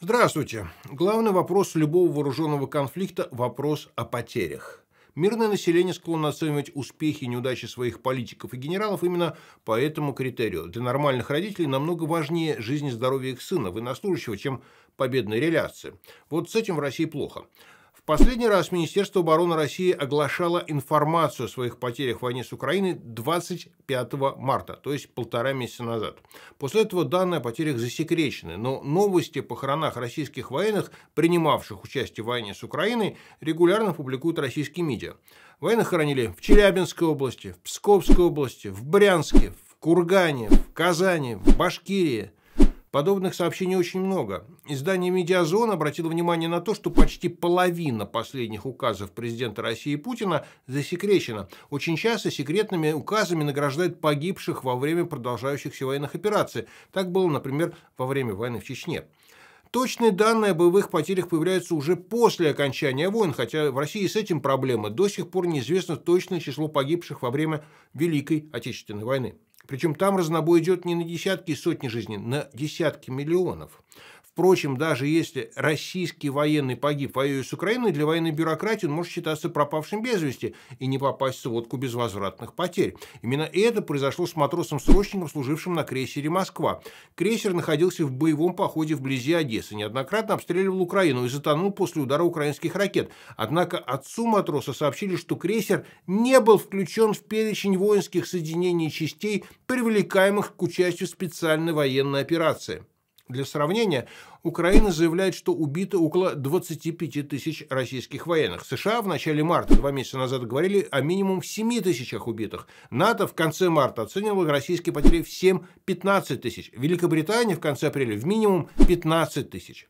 Здравствуйте. Главный вопрос любого вооруженного конфликта – вопрос о потерях. Мирное население склонно оценивать успехи и неудачи своих политиков и генералов именно по этому критерию. Для нормальных родителей намного важнее жизнь и здоровье их сына, военнослужащего, чем победные реляции. Вот с этим в России плохо последний раз Министерство обороны России оглашало информацию о своих потерях в войне с Украиной 25 марта, то есть полтора месяца назад. После этого данные о потерях засекречены, но новости о похоронах российских военных, принимавших участие в войне с Украиной, регулярно публикуют российские медиа. Военных хоронили в Челябинской области, в Псковской области, в Брянске, в Кургане, в Казани, в Башкирии, Подобных сообщений очень много. Издание «Медиазон» обратило внимание на то, что почти половина последних указов президента России Путина засекречена. Очень часто секретными указами награждают погибших во время продолжающихся военных операций. Так было, например, во время войны в Чечне. Точные данные о боевых потерях появляются уже после окончания войн, хотя в России с этим проблемы. До сих пор неизвестно точное число погибших во время Великой Отечественной войны. Причем там разнобой идет не на десятки и сотни жизней, на десятки миллионов. Впрочем, даже если российский военный погиб, воюя с Украиной, для военной бюрократии он может считаться пропавшим без вести и не попасть в сводку безвозвратных потерь. Именно это произошло с матросом-срочником, служившим на крейсере «Москва». Крейсер находился в боевом походе вблизи Одессы, неоднократно обстреливал Украину и затонул после удара украинских ракет. Однако отцу матроса сообщили, что крейсер не был включен в перечень воинских соединений частей, привлекаемых к участию в специальной военной операции. Для сравнения, Украина заявляет, что убито около 25 тысяч российских военных. США в начале марта, два месяца назад, говорили о минимум 7 тысячах убитых. НАТО в конце марта оценивало российские потери в 7-15 тысяч. Великобритания в конце апреля в минимум 15 тысяч.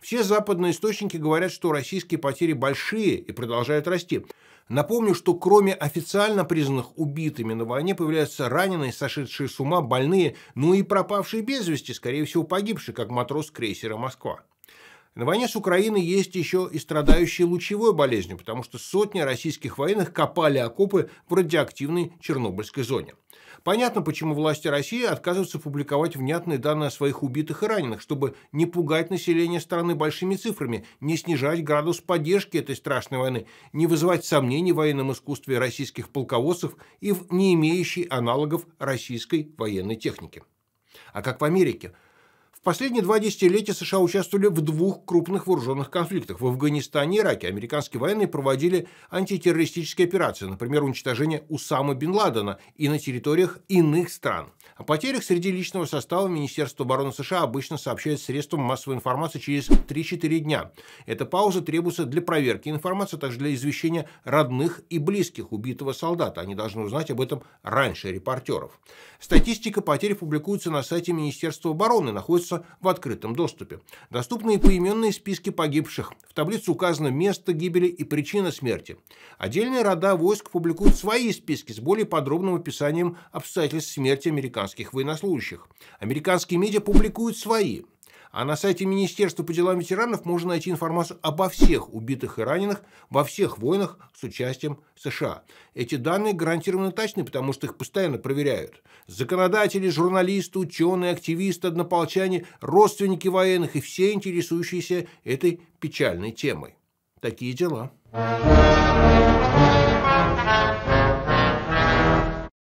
Все западные источники говорят, что российские потери большие и продолжают расти. Напомню, что кроме официально признанных убитыми на войне появляются раненые, сошедшие с ума, больные, ну и пропавшие без вести, скорее всего погибшие, как матрос крейсера Москва. На войне с Украиной есть еще и страдающие лучевой болезнью, потому что сотни российских военных копали окопы в радиоактивной Чернобыльской зоне. Понятно, почему власти России отказываются публиковать внятные данные о своих убитых и раненых, чтобы не пугать население страны большими цифрами, не снижать градус поддержки этой страшной войны, не вызывать сомнений в военном искусстве российских полководцев и в не имеющей аналогов российской военной техники. А как в Америке – в последние два десятилетия США участвовали в двух крупных вооруженных конфликтах. В Афганистане и Ираке американские военные проводили антитеррористические операции, например, уничтожение Усама бен Ладена и на территориях иных стран. О потерях среди личного состава Министерства обороны США обычно сообщает средствам массовой информации через 3-4 дня. Эта пауза требуется для проверки информации, а также для извещения родных и близких убитого солдата. Они должны узнать об этом раньше репортеров. Статистика потерь публикуется на сайте Министерства обороны, находится находятся в открытом доступе. Доступны и поименные списки погибших. В таблице указано место гибели и причина смерти. Отдельные рода войск публикуют свои списки с более подробным описанием обстоятельств смерти американских военнослужащих. Американские медиа публикуют свои – а на сайте Министерства по делам ветеранов можно найти информацию обо всех убитых и раненых во всех войнах с участием США. Эти данные гарантированно точны, потому что их постоянно проверяют. Законодатели, журналисты, ученые, активисты, однополчане, родственники военных и все интересующиеся этой печальной темой. Такие дела. Thank you.